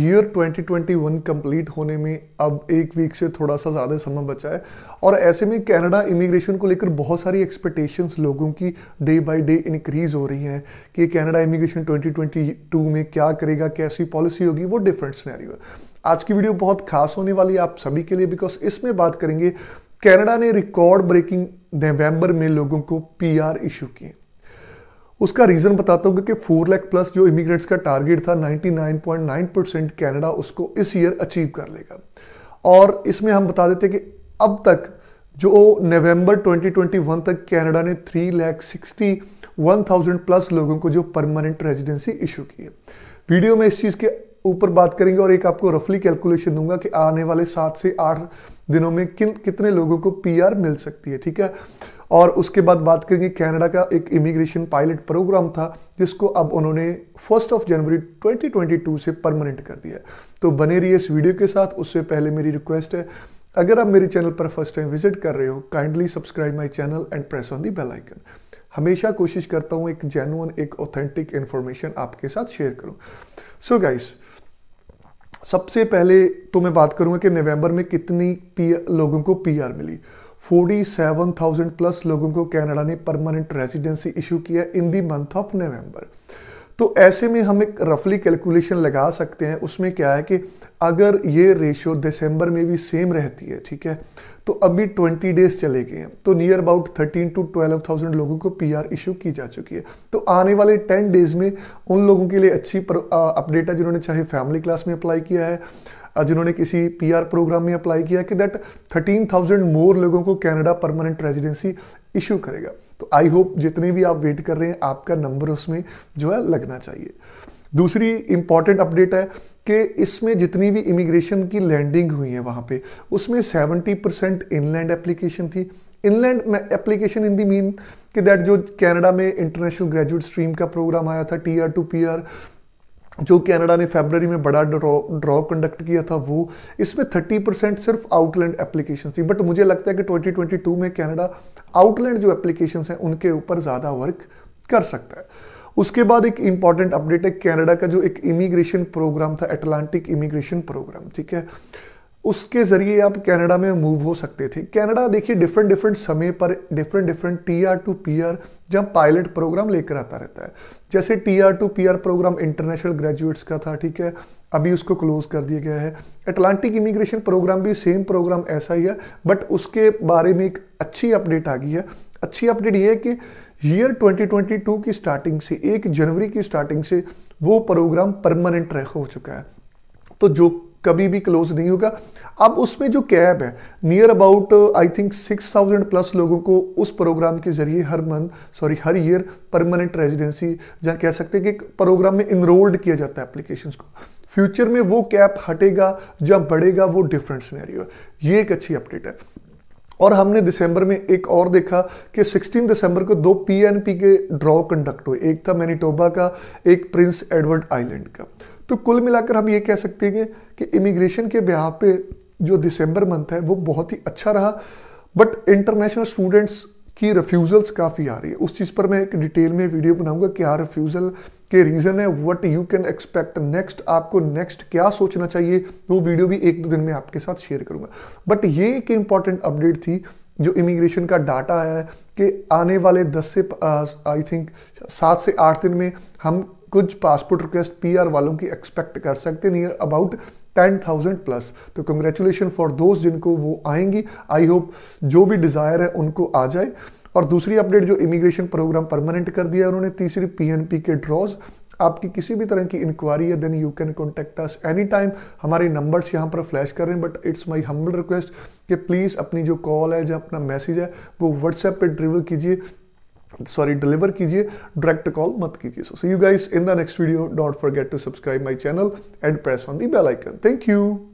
year 2021 complete होने में अब एक वीक से थोड़ा सा ज़्यादा समय बचा है और ऐसे में कनाडा इमिग्रेशन को लेकर बहुत सारी एक्सपेक्टेशंस लोगों की डे बाय डे इंक्रीज़ हो रही हैं कि कनाडा इमिग्रेशन 2022 में क्या करेगा कैसी पॉलिसी होगी वो डिफरेंट सिनेरियो है आज की वीडियो बहुत खास होने वाली है आप सभी के लिए बिकॉज इसमें बात करेंगे कैनेडा ने रिकॉर्ड ब्रेकिंग नवंबर में लोगों को पीआर इशू किए उसका रीज़न बताता हूँ क्योंकि फोर लैख प्लस जो इमिग्रेंट्स का टारगेट था 99.9 परसेंट कैनेडा उसको इस ईयर अचीव कर लेगा और इसमें हम बता देते कि अब तक जो नवंबर 2021 तक कनाडा ने three lakh sixty one thousand plus लोगों को जो परमानेंट रेजिडेंसी इशू की है वीडियो में इस चीज़ के ऊपर बात करेंगे और एक आपको रफली कैलकुलेशन दूंगा कि आने वाले सात से आठ दिनों में किन कितने लोगों को पीआर मिल सकती है ठीक है और उसके बाद बात करेंगे कनाडा का एक इमिग्रेशन पायलट प्रोग्राम था जिसको अब उन्होंने फर्स्ट ऑफ जनवरी 2022 से परमानेंट कर दिया तो बने रहिए इस वीडियो के साथ उससे पहले मेरी रिक्वेस्ट है अगर आप मेरे चैनल पर फर्स्ट टाइम विजिट कर रहे हो kindly subscribe my channel and press on the bell icon हमेशा कोशिश करता हूँ एक जेनुअन एक ऑथेंटिक इन्फॉर्मेशन आपके साथ शेयर करूँ सो गाइस सबसे पहले तो मैं बात करूंगा कि नवंबर में कितनी पी लोगों को पीआर मिली 47,000 प्लस लोगों को कनाडा ने परमानेंट रेजिडेंसी इशू किया इन दी मंथ ऑफ नवंबर तो ऐसे में हम एक रफली कैलकुलेशन लगा सकते हैं उसमें क्या है कि अगर ये रेशियो दिसंबर में भी सेम रहती है ठीक है तो अभी 20 डेज चले गए हैं तो नियर अबाउट 13 टू 12 थाउजेंड लोगों को पीआर इशू की जा चुकी है तो आने वाले 10 डेज में उन लोगों के लिए अच्छी अपडेट है जिन्होंने चाहे फैमिली क्लास में अप्लाई किया है जिन्होंने किसी पीआर प्रोग्राम में अप्लाई किया कि दैट थाउजेंड मोर लोगों को कैनेडा परमानेंट रेजिडेंसी इशू करेगा तो आई होप जितने भी आप वेट कर रहे हैं आपका नंबर उसमें जो है लगना चाहिए दूसरी इंपॉर्टेंट अपडेट है कि इसमें जितनी भी इमिग्रेशन की लैंडिंग हुई है वहां पे उसमें 70 परसेंट इनलैंड एप्लीकेशन थी inland application in the mean कि दैट जो कनाडा में इंटरनेशनल ग्रेजुएट स्ट्रीम का प्रोग्राम आया था T R to P R जो कनाडा ने फेबररी में बड़ा ड्रॉ कंडक्ट किया था वो इसमें 30 परसेंट सिर्फ आउटलैंड एप्लीकेशन थी बट मुझे लगता है कि 2022 में कनाडा आउटलैंड जो एप्लीकेशन हैं उनके ऊपर ज़्यादा वर्क कर सकता है उसके बाद एक इंपॉर्टेंट अपडेट है कैनेडा का जो एक इमिग्रेशन प्रोग्राम था अटलांटिक इमिग्रेशन प्रोग्राम ठीक है उसके ज़रिए आप कनाडा में मूव हो सकते थे कनाडा देखिए डिफरेंट डिफरेंट समय पर different different T R to P R जहाँ पायलट प्रोग्राम लेकर आता रहता है जैसे T R to P R program international graduates का था ठीक है अभी उसको क्लोज कर दिया गया है अटलांटिक इमिग्रेशन प्रोग्राम भी सेम प्रोग्राम ऐसा ही है बट उसके बारे में एक अच्छी अपडेट आ गई है अच्छी अपडेट ये है कि ईयर 2022 की स्टार्टिंग से एक जनवरी की स्टार्टिंग से वो प्रोग्राम परमानेंट रह हो चुका है तो जो कभी भी क्लोज नहीं होगा अब उसमें जो कैब है near about I think six thousand plus लोगों को उस प्रोग्राम के जरिए हर मंथ सॉरी हर ईयर परमानेंट रेजिडेंसी जहाँ कह सकते हैं कि प्रोग्राम में इनरोल्ड किया जाता है एप्लीकेशन को फ्यूचर में वो कैप हटेगा जब बढ़ेगा वो डिफरेंट सिनेरियो ये एक अच्छी अपडेट है और हमने दिसंबर में एक और देखा कि 16 दिसंबर को दो पीएनपी के ड्रॉ कंडक्ट हुए एक था मैनिटोबा का एक प्रिंस एडवर्ड आइलैंड का तो कुल मिलाकर हम ये कह सकते हैं कि इमिग्रेशन के ब्याह पे जो दिसंबर मंथ है वो बहुत ही अच्छा रहा बट इंटरनेशनल स्टूडेंट्स कि रिफ्यूज़ल्स काफ़ी आ रही है उस चीज़ पर मैं एक डिटेल में वीडियो बनाऊंगा क्या हाँ, रिफ्यूज़ल के रीज़न है what you can expect next आपको नेक्स्ट क्या सोचना चाहिए वो वीडियो भी एक दो दिन में आपके साथ शेयर करूंगा बट ये एक इम्पॉर्टेंट अपडेट थी जो इमिग्रेशन का डाटा आया है कि आने वाले दस से आई थिंक सात से आठ दिन में हम कुछ पासपोर्ट रिक्वेस्ट पीआर वालों की एक्सपेक्ट कर सकते near about ten thousand plus तो कंग्रेचुलेशन फॉर दोस्त जिनको वो आएंगी आई होप जो भी डिज़ायर है उनको आ जाए और दूसरी अपडेट जो इमिग्रेशन प्रोग्राम परमानेंट कर दिया उन्होंने तीसरी पीएनपी के ड्रॉज आपकी किसी भी तरह की इंक्वायरी है then you can contact us any time हमारे नंबर्स यहाँ पर फ्लैश कर रहे हैं but it's my humble request कि प्लीज़ अपनी जो कॉल है जो अपना मैसेज है वो व्हाट्सएप पे ड्रिवल कीजिए सॉरी डिलीवर कीजिए डायरेक्ट कॉल मत कीजिए so see you guys in the next video don't forget to subscribe my channel and press on the bell icon thank you